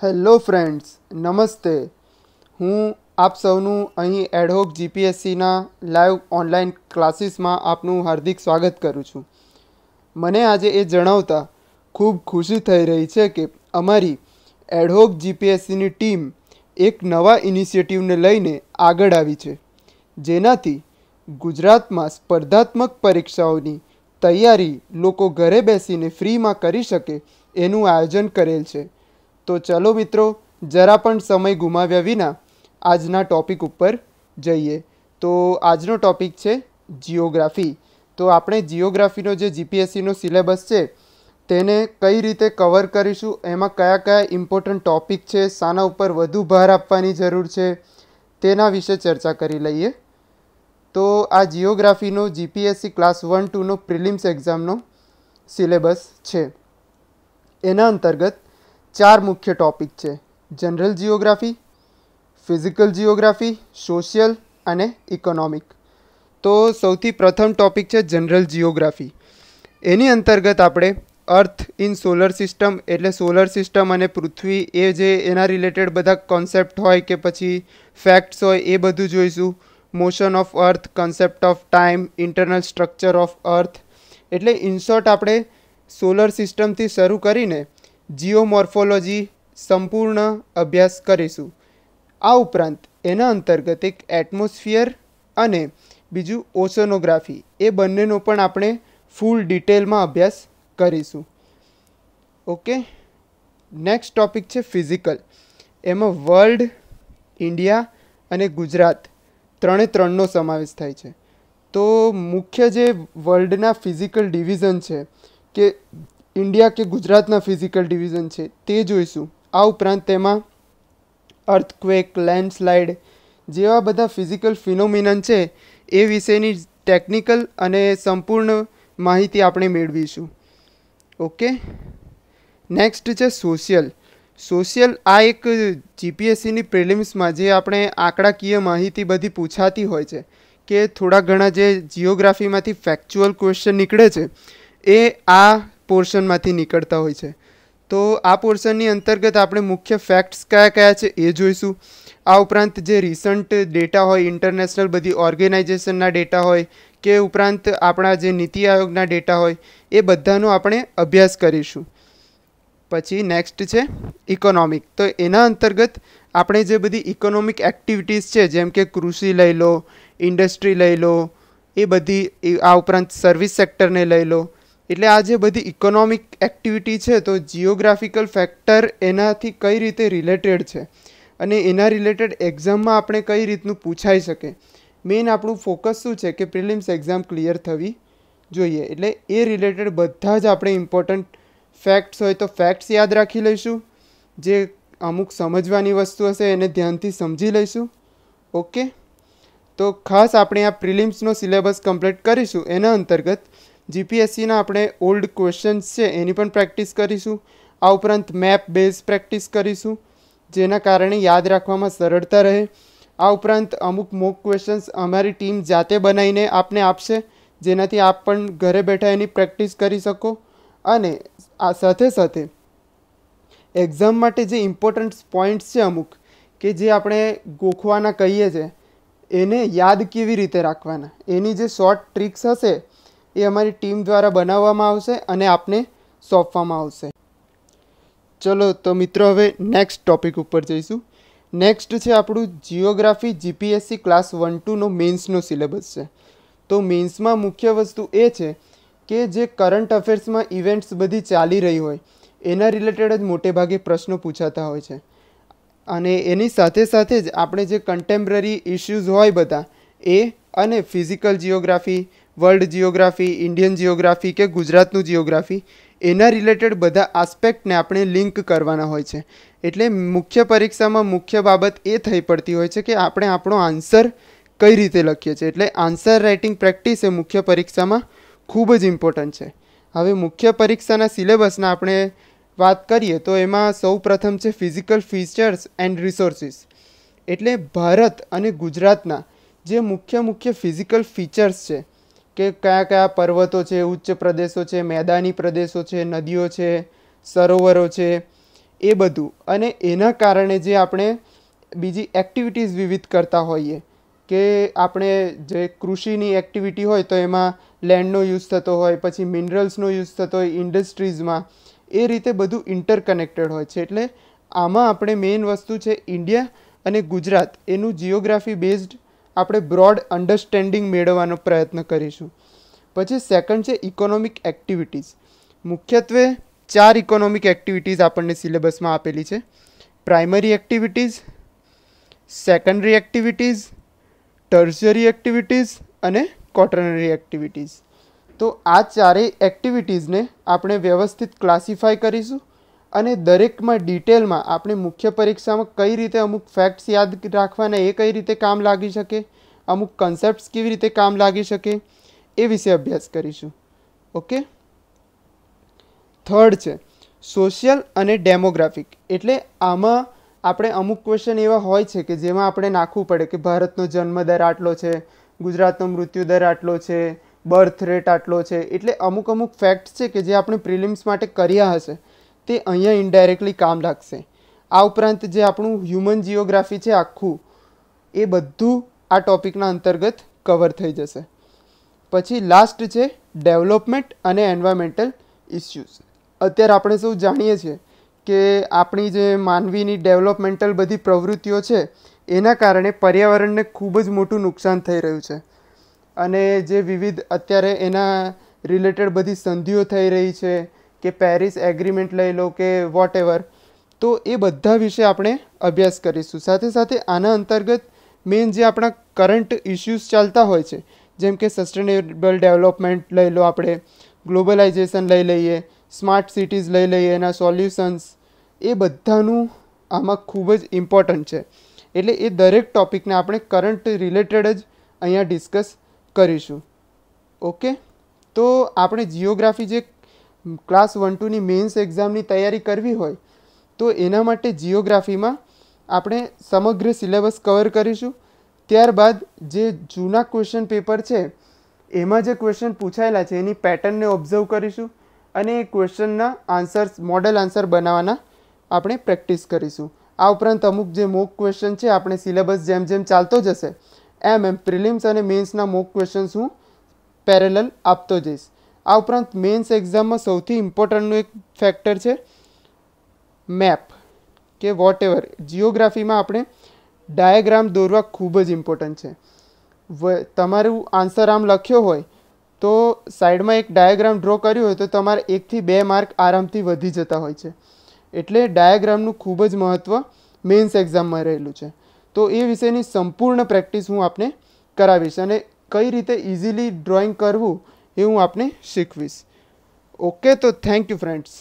hello friends નમસ્તે હું આપ સૌનું અહીં એડહોક જીપીએસસીના લાઈવ ઓનલાઈન ક્લાસીસમાં આપનું હાર્દિક સ્વાગત કરું છું મને આજે એ જણાવતા ખૂબ ખુશી થઈ રહી છે કે અમારી એડહોક જીપીએસસીની ટીમ એક નવા ઇનિશિયેટિવને લઈને આગળ આવી છે જેનાથી ગુજરાતમાં સ્પર્ધાત્મક પરીક્ષાઓની તૈયારી લોકો ઘરે બેસીને ફ્રીમાં કરી શકે એનું આયોજન કરેલ છે તો ચલો મિત્રો જરા પણ સમય ગુમાવ્યા વિના આજના ટોપિક ઉપર જઈએ તો આજનો ટૉપિક છે જીઓગ્રાફી તો આપણે જીઓગ્રાફીનો જે જીપીએસસીનો સિલેબસ છે તેને કઈ રીતે કવર કરીશું એમાં કયા કયા ઇમ્પોર્ટન્ટ ટોપિક છે શાના ઉપર વધુ ભાર આપવાની જરૂર છે તેના વિશે ચર્ચા કરી લઈએ તો આ જિયોગ્રાફીનો જીપીએસસી ક્લાસ વન ટુનો પ્રિલિમ્સ એક્ઝામનો સિલેબસ છે એના અંતર્ગત ચાર મુખ્ય ટોપિક છે general geography physical geography social અને ઇકોનોમિક તો સૌથી પ્રથમ ટોપિક છે જનરલ જિયોગ્રાફી એની અંતર્ગત આપણે અર્થ ઇન સોલર સિસ્ટમ એટલે સોલર સિસ્ટમ અને પૃથ્વી એ જે એના રિલેટેડ બધા કોન્સેપ્ટ હોય કે પછી ફેક્ટ્સ હોય એ બધું જોઈશું motion of earth concept of time internal structure of earth એટલે ઇન આપણે સોલર સિસ્ટમથી શરૂ કરીને જીઓમોર્ફોલોજી સંપૂર્ણ અભ્યાસ કરીશું આ ઉપરાંત એના અંતર્ગત એક એટમોસ્ફિયર અને બીજું ઓશનોગ્રાફી એ બંનેનો પણ આપણે ફૂલ ડિટેલમાં અભ્યાસ કરીશું ઓકે નેક્સ્ટ ટોપિક છે ફિઝિકલ એમાં વર્લ્ડ ઇન્ડિયા અને ગુજરાત ત્રણે ત્રણનો સમાવેશ થાય છે તો મુખ્ય જે વર્લ્ડના ફિઝિકલ ડિવિઝન છે કે ઇન્ડિયા કે ગુજરાતના ફિઝિકલ ડિવિઝન છે તે જોઈશું આ ઉપરાંત તેમાં અર્થક્વેક લેન્ડસ્લાઇડ જેવા બધા ફિઝિકલ ફિનોમિનન છે એ વિશેની ટેકનિકલ અને સંપૂર્ણ માહિતી આપણે મેળવીશું ઓકે નેક્સ્ટ છે સોશિયલ સોશિયલ આ એક જીપીએસસીની પ્રિલિમ્સમાં જે આપણે આંકડાકીય માહિતી બધી પૂછાતી હોય છે કે થોડા ઘણા જે જિયોગ્રાફીમાંથી ફેક્ચ્યુઅલ ક્વેશ્ચન નીકળે છે એ આ પોર્શનમાંથી નીકળતા હોય છે તો આ પોર્શનની અંતર્ગત આપણે મુખ્ય ફેક્ટ્સ કયા કયા છે એ જોઈશું આ ઉપરાંત જે રિસન્ટ ડેટા હોય ઇન્ટરનેશનલ બધી ઓર્ગેનાઇઝેશનના ડેટા હોય કે ઉપરાંત આપણા જે નીતિ આયોગના ડેટા હોય એ બધાનો આપણે અભ્યાસ કરીશું પછી નેક્સ્ટ છે ઇકોનોમિક તો એના અંતર્ગત આપણે જે બધી ઇકોનોમિક એક્ટિવિટીઝ છે જેમ કે કૃષિ લઈ લો ઇન્ડસ્ટ્રી લઈ લો એ બધી આ ઉપરાંત સર્વિસ સેક્ટરને લઈ લો એટલે આ જે બધી ઇકોનોમિક એક્ટિવિટી છે તો જિયોગ્રાફિકલ ફેક્ટર એનાથી કઈ રીતે રિલેટેડ છે અને એના રિલેટેડ એક્ઝામમાં આપણે કઈ રીતનું પૂછાઈ શકે મેઇન આપણું ફોકસ શું છે કે પ્રિલિમ્સ એક્ઝામ ક્લિયર થવી જોઈએ એટલે એ રિલેટેડ બધા જ આપણે ઇમ્પોર્ટન્ટ ફેક્ટ્સ હોય તો ફેક્ટ્સ યાદ રાખી લઈશું જે અમુક સમજવાની વસ્તુ હશે એને ધ્યાનથી સમજી લઈશું ઓકે તો ખાસ આપણે આ પ્રિલિમ્સનો સિલેબસ કમ્પ્લીટ કરીશું એના અંતર્ગત જીપીએસસીના આપણે ઓલ્ડ ક્વેશ્ચન્સ છે એની પણ પ્રેક્ટિસ કરીશું આ ઉપરાંત મેપ બેઝ પ્રેક્ટિસ કરીશું જેના કારણે યાદ રાખવામાં સરળતા રહે આ ઉપરાંત અમુક મોક ક્વેશ્ચન્સ અમારી ટીમ જાતે બનાવીને આપને આપશે જેનાથી આપ પણ ઘરે બેઠા એની પ્રેક્ટિસ કરી શકો અને આ સાથે સાથે એક્ઝામ માટે જે ઇમ્પોર્ટન્ટ પોઈન્ટ્સ છે અમુક કે જે આપણે ગોખવાના કહીએ છીએ એને યાદ કેવી રીતે રાખવાના એની જે શોર્ટ ટ્રિક્સ હશે એ અમારી ટીમ દ્વારા બનાવવામાં આવશે અને આપને સોંપવામાં આવશે ચલો તો મિત્રો હવે નેક્સ્ટ ટોપિક ઉપર જઈશું નેક્સ્ટ છે આપણું જીઓગ્રાફી જીપીએસસી ક્લાસ વન ટુનો મેન્સનો સિલેબસ છે તો મેન્સમાં મુખ્ય વસ્તુ એ છે કે જે કરંટ અફેર્સમાં ઇવેન્ટ્સ બધી ચાલી રહી હોય એના રિલેટેડ જ મોટે ભાગે પ્રશ્નો પૂછાતા હોય છે અને એની સાથે સાથે જ આપણે જે કન્ટેમ્પરરી ઇશ્યુઝ હોય બધા એ અને physical geography world geography Indian geography કે ગુજરાતનું જિયોગ્રાફી એના રિલેટેડ બધા આસ્પેક્ટને આપણે લિંક કરવાના હોય છે એટલે મુખ્ય પરીક્ષામાં મુખ્ય બાબત એ થઈ પડતી હોય છે કે આપણે આપણો આન્સર કઈ રીતે લખીએ છીએ એટલે આન્સર રાઇટિંગ પ્રેક્ટિસ એ મુખ્ય પરીક્ષામાં ખૂબ જ ઇમ્પોર્ટન્ટ છે હવે મુખ્ય પરીક્ષાના સિલેબસના આપણે વાત કરીએ તો એમાં સૌ પ્રથમ છે ફિઝિકલ ફીચર્સ એન્ડ રિસોર્સિસ એટલે ભારત અને ગુજરાતના જે મુખ્ય મુખ્ય ફિઝિકલ ફીચર્સ છે કે કયા કયા પર્વતો છે ઉચ્ચ પ્રદેશો છે મેદાની પ્રદેશો છે નદીઓ છે સરોવરો છે એ બધું અને એના કારણે જે આપણે બીજી એક્ટિવિટીઝ વિવિધ કરતા હોઈએ કે આપણે જે કૃષિની એક્ટિવિટી હોય તો એમાં લેન્ડનો યુઝ થતો હોય પછી મિનરલ્સનો યુઝ થતો હોય ઇન્ડસ્ટ્રીઝમાં એ રીતે બધું ઇન્ટરકનેક્ટેડ હોય છે એટલે આમાં આપણે મેઇન વસ્તુ છે ઇન્ડિયા અને ગુજરાત એનું જિયોગ્રાફી બેઝડ આપણે બ્રોડ અન્ડરસ્ટેન્ડિંગ મેળવવાનો પ્રયત્ન કરીશું પછી સેકન્ડ છે ઇકોનોમિક એક્ટિવિટીઝ મુખ્યત્વે ચાર ઇકોનોમિક એક્ટિવિટીઝ આપણને સિલેબસમાં આપેલી છે primary activities secondary activities tertiary activities અને કોટરનરી એક્ટિવિટીઝ તો આ ચારેય એક્ટિવિટીઝને આપણે વ્યવસ્થિત ક્લાસિફાય કરીશું અને દરેકમાં ડિટેલમાં આપણે મુખ્ય પરીક્ષામાં કઈ રીતે અમુક ફેક્ટ્સ યાદ રાખવાના એ કઈ રીતે કામ લાગી શકે અમુક કન્સેપ્ટ્સ કેવી રીતે કામ લાગી શકે એ વિશે અભ્યાસ કરીશું ઓકે થર્ડ છે સોશિયલ અને ડેમોગ્રાફિક એટલે આમાં આપણે અમુક ક્વેશ્ચન એવા હોય છે કે જેમાં આપણે નાખવું પડે કે ભારતનો જન્મદર આટલો છે ગુજરાતનો મૃત્યુદર આટલો છે બર્થ રેટ આટલો છે એટલે અમુક અમુક ફેક્ટ્સ છે કે જે આપણે પ્રિલિમ્સ માટે કર્યા હશે તે અહીંયા ઇનડાયરેક્ટલી કામ લાગશે આ ઉપરાંત જે આપણું હ્યુમન જીઓગ્રાફી છે આખું એ બધું આ ટોપિકના અંતર્ગત કવર થઈ જશે પછી લાસ્ટ છે ડેવલપમેન્ટ અને એન્વાયરમેન્ટલ ઇસ્યુઝ અત્યારે આપણે સૌ જાણીએ છીએ કે આપણી જે માનવીની ડેવલપમેન્ટલ બધી પ્રવૃત્તિઓ છે એના કારણે પર્યાવરણને ખૂબ જ મોટું નુકસાન થઈ રહ્યું છે અને જે વિવિધ અત્યારે એના રિલેટેડ બધી સંધિઓ થઈ રહી છે કે પેરિસ એગ્રીમેન્ટ લઈ લો કે વોટ એવર તો એ બધા વિશે આપણે અભ્યાસ કરીશું સાથે સાથે આના અંતર્ગત મેઇન જે આપણા કરંટ ઇસ્યુઝ ચાલતા હોય છે જેમ કે સસ્ટેનેબલ ડેવલપમેન્ટ લઈ લો આપણે ગ્લોબલાઇઝેશન લઈ લઈએ સ્માર્ટ સિટીઝ લઈ લઈએ એના સોલ્યુશન્સ એ બધાનું આમાં ખૂબ જ ઇમ્પોર્ટન્ટ છે એટલે એ દરેક ટૉપિકને આપણે કરંટ રિલેટેડ જ અહીંયા ડિસ્કસ કરીશું ઓકે તો આપણે જિયોગ્રાફી જે ક્લાસ વન ટુની મેન્સ એક્ઝામની તૈયારી કરવી હોય તો એના માટે જિયોગ્રાફીમાં આપણે સમગ્ર સિલેબસ કવર કરીશું ત્યારબાદ જે જૂના ક્વેશ્ચન પેપર છે એમાં જે ક્વેશ્ચન પૂછાયેલા છે એની પેટર્નને ઓબ્ઝર્વ કરીશું અને એ ક્વેશ્ચનના આન્સર્સ મોડલ આન્સર બનાવવાના આપણે પ્રેક્ટિસ કરીશું આ ઉપરાંત અમુક જે મોક ક્વેશ્ચન છે આપણે સિલેબસ જેમ જેમ ચાલતો જશે એમ એમ પ્રિલિમ્સ અને મેન્સના મોક ક્વેશ્ચન્સ હું પેરેલલ આપતો જઈશ આ ઉપરાંત મેન્સ એક્ઝામમાં સૌથી ઇમ્પોર્ટન્ટનું એક ફેક્ટર છે મેપ કે વોટ એવર જીઓગ્રાફીમાં આપણે ડાયાગ્રામ દોરવા ખૂબ જ ઇમ્પોર્ટન્ટ છે તમારું આન્સર આમ લખ્યો હોય તો સાઈડમાં એક ડાયાગ્રામ ડ્રો કર્યું હોય તો તમારે એકથી બે માર્ક આરામથી વધી જતા હોય છે એટલે ડાયાગ્રામનું ખૂબ જ મહત્ત્વ મેન્સ એક્ઝામમાં રહેલું છે તો એ વિષયની સંપૂર્ણ પ્રેક્ટિસ હું આપને કરાવીશ અને કઈ રીતે ઇઝીલી ડ્રોઈંગ કરવું એ હું આપને શીખવીશ ઓકે તો થેન્ક યુ ફ્રેન્ડ્સ